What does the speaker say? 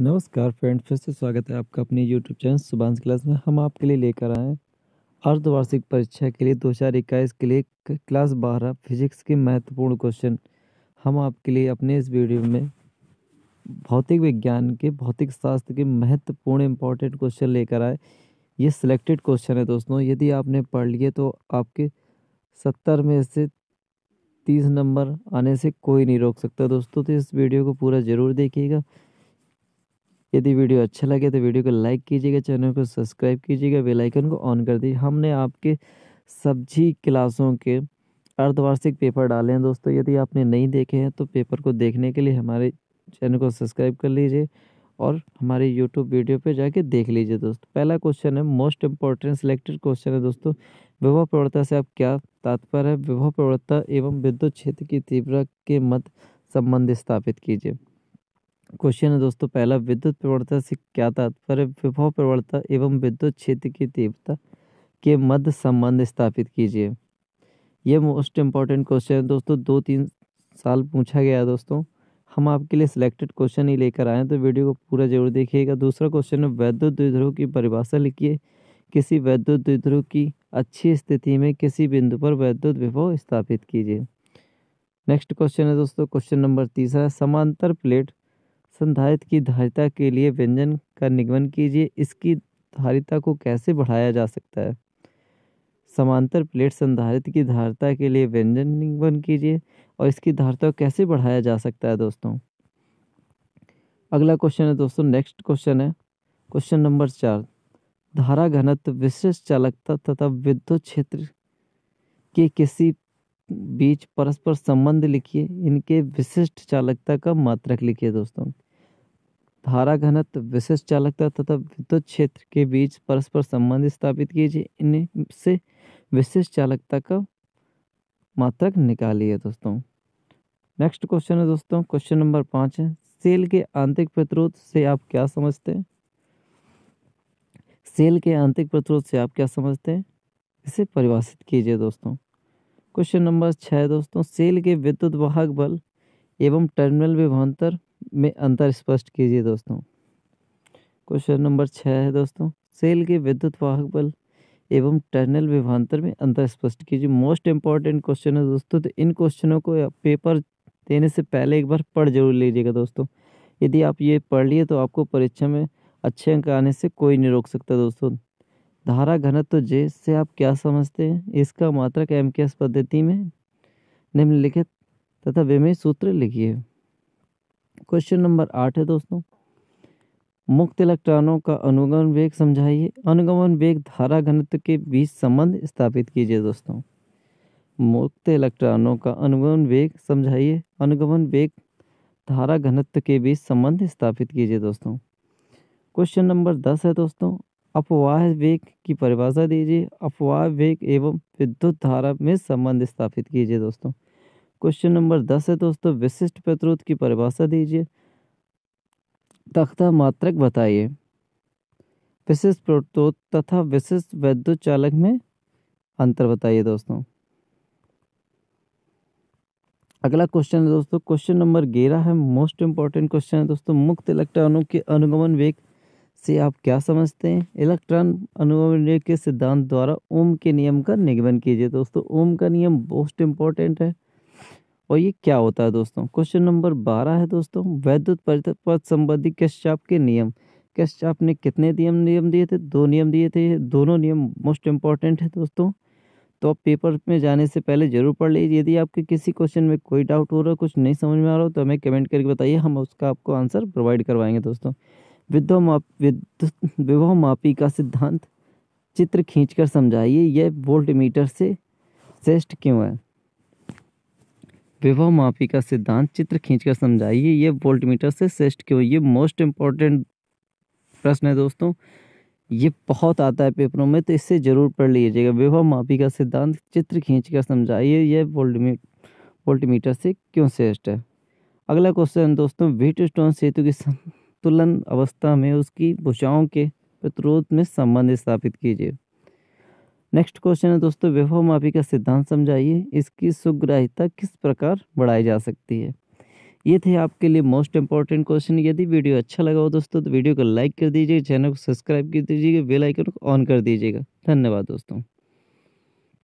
नमस्कार फ्रेंड फिर से स्वागत है आपका अपने यूट्यूब चैनल सुबांस क्लास में हम आपके लिए लेकर आए हैं अर्धवार्षिक परीक्षा के लिए दो हज़ार इक्कीस के लिए क्लास बारह फिजिक्स के महत्वपूर्ण क्वेश्चन हम आपके लिए अपने इस वीडियो में भौतिक विज्ञान के भौतिक शास्त्र के महत्वपूर्ण इंपॉर्टेंट क्वेश्चन लेकर आए ये सिलेक्टेड क्वेश्चन है दोस्तों यदि आपने पढ़ लिए तो आपके सत्तर में से तीस नंबर आने से कोई नहीं रोक सकता दोस्तों तो इस वीडियो को पूरा ज़रूर देखिएगा यदि वीडियो अच्छा लगे तो वीडियो को लाइक कीजिएगा चैनल को सब्सक्राइब कीजिएगा बेल आइकन को ऑन कर दीजिए हमने आपके सब्जी क्लासों के अर्धवार्षिक पेपर डाले हैं दोस्तों यदि आपने नहीं देखे हैं तो पेपर को देखने के लिए हमारे चैनल को सब्सक्राइब कर लीजिए और हमारे यूट्यूब वीडियो पर जाके देख लीजिए दोस्तों पहला क्वेश्चन है मोस्ट इम्पॉर्टेंट सिलेक्टेड क्वेश्चन है दोस्तों विभव प्रवणता से आप क्या तात्पर्य है विभव प्रवणता एवं विद्युत क्षेत्र की तीव्रता के मत संबंध स्थापित कीजिए क्वेश्चन है दोस्तों पहला विद्युत प्रवणता से क्या तात्पर्य विभव प्रवणता एवं विद्युत क्षेत्र की तीव्रता के मध्य संबंध स्थापित कीजिए यह मोस्ट इम्पॉर्टेंट क्वेश्चन है दोस्तों दो तीन साल पूछा गया दोस्तों हम आपके लिए सिलेक्टेड क्वेश्चन ही लेकर आए हैं तो वीडियो को पूरा जरूर देखिएगा दूसरा क्वेश्चन है वैद्युत द्विध्रुव की परिभाषा लिखिए किसी वैद्युत द्विध्रुव की अच्छी स्थिति में किसी बिंदु पर वैद्युत विभव स्थापित कीजिए नेक्स्ट क्वेश्चन है दोस्तों क्वेश्चन नंबर तीसरा समांतर प्लेट संधारित्र की धारिता के लिए व्यंजन का निगमन कीजिए इसकी धारिता को कैसे बढ़ाया जा सकता है समांतर प्लेट संधारित्र की धारिता के लिए व्यंजन निगमन कीजिए और इसकी धारिता कैसे बढ़ाया जा सकता है दोस्तों अगला क्वेश्चन है दोस्तों नेक्स्ट क्वेश्चन है क्वेश्चन नंबर चार धारा घनत्व विशिष्ट चालकता तथा विद्युत क्षेत्र के किसी बीच परस्पर संबंध लिखिए इनके विशिष्ट चालकता का मात्रक लिखिए दोस्तों धारा घनत्व विशिष्ट चालकता तथा विद्युत क्षेत्र के बीच परस्पर संबंध स्थापित कीजिए इनसे विशिष्ट चालकता का मात्रक निकालिए दोस्तों नेक्स्ट क्वेश्चन है दोस्तों क्वेश्चन नंबर पाँच है सेल के आंतरिक प्रतिरोध से आप क्या समझते हैं सेल के आंतरिक प्रतिरोध से आप क्या समझते हैं इसे परिभाषित कीजिए दोस्तों क्वेश्चन नंबर छः दोस्तों सेल के विद्युत वाहक बल एवं टर्मिनल विभवान्तर में अंतर स्पष्ट कीजिए दोस्तों क्वेश्चन नंबर छः है दोस्तों सेल के विद्युत वाहक बल एवं टर्नल विभांतर में अंतर स्पष्ट कीजिए मोस्ट इंपॉर्टेंट क्वेश्चन है दोस्तों तो इन क्वेश्चनों को पेपर देने से पहले एक बार पढ़ जरूर लीजिएगा दोस्तों यदि आप ये पढ़ लिए तो आपको परीक्षा में अच्छे अंक आने से कोई नहीं रोक सकता दोस्तों धारा घनत्व तो जे से आप क्या समझते हैं इसका मात्रक एम पद्धति में निम्नलिखित तथा विमय सूत्र लिखिए क्वेश्चन नंबर आठ है दोस्तों मुक्त इलेक्ट्रॉनों का अनुगमन वेग समझाइए अनुगमन वेग धारा घनत्व के बीच संबंध स्थापित कीजिए दोस्तों मुक्त इलेक्ट्रॉनों का अनुगमन वेग समझाइए अनुगमन वेग धारा घनत्व के बीच संबंध स्थापित कीजिए दोस्तों क्वेश्चन नंबर दस है दोस्तों अपवाह वेग की परिभाषा दीजिए अपवाह वेग एवं विद्युत धारा में संबंध स्थापित कीजिए दोस्तों क्वेश्चन नंबर दस है दोस्तों विशिष्ट प्रतिरोध की परिभाषा दीजिए तख्ता मात्रक बताइए विशिष्ट प्रतिरोध तथा विशिष्ट वैद्युत चालक में अंतर बताइए दोस्तों अगला क्वेश्चन है दोस्तों क्वेश्चन नंबर ग्यारह है मोस्ट इंपॉर्टेंट क्वेश्चन है दोस्तों मुक्त इलेक्ट्रॉनों के अनुगमन वेग से आप क्या समझते हैं इलेक्ट्रॉन अनुगमन वेग के सिद्धांत द्वारा ओम के नियम का निगमन कीजिए दोस्तों ओम का नियम मोस्ट इंपॉर्टेंट है और ये क्या होता है दोस्तों क्वेश्चन नंबर बारह है दोस्तों वैद्युत परिपथ संबंधी कश्यप के नियम कश्यप ने कितने नियम नियम दिए थे दो नियम दिए थे दोनों नियम मोस्ट इम्पॉर्टेंट है दोस्तों तो आप पेपर में जाने से पहले जरूर पढ़ लीजिए यदि आपके किसी क्वेश्चन में कोई डाउट हो रहा है कुछ नहीं समझ में आ रहा हो तो हमें कमेंट करके बताइए हम उसका आपको आंसर प्रोवाइड करवाएंगे दोस्तों विद्वा माप विद्युत विवाह मापी का सिद्धांत चित्र खींचकर समझाइए यह वोल्ट मीटर से श्रेष्ठ क्यों है विभव माफी का सिद्धांत चित्र खींचकर समझाइए ये वोल्टमीटर से श्रेष्ठ क्यों ये मोस्ट इम्पॉर्टेंट प्रश्न है दोस्तों ये बहुत आता है पेपरों में तो इससे ज़रूर पढ़ लीजिएगा विभव माफी का सिद्धांत चित्र खींच कर समझाइए यह वोल्टमी वोल्टमीटर से क्यों श्रेष्ठ है अगला क्वेश्चन दोस्तों वीट स्टोन सेतु की संतुलन अवस्था में उसकी भुजाओं के प्रतिरोध में संबंध स्थापित कीजिए नेक्स्ट क्वेश्चन है दोस्तों विभव माफी का सिद्धांत समझाइए इसकी सुग्राहिता किस प्रकार बढ़ाई जा सकती है ये थे आपके लिए मोस्ट इंपॉर्टेंट क्वेश्चन यदि वीडियो अच्छा लगा हो दोस्तों तो वीडियो को लाइक कर दीजिए चैनल को सब्सक्राइब कर दीजिएगा बेल आइकन को ऑन कर दीजिएगा धन्यवाद दोस्तों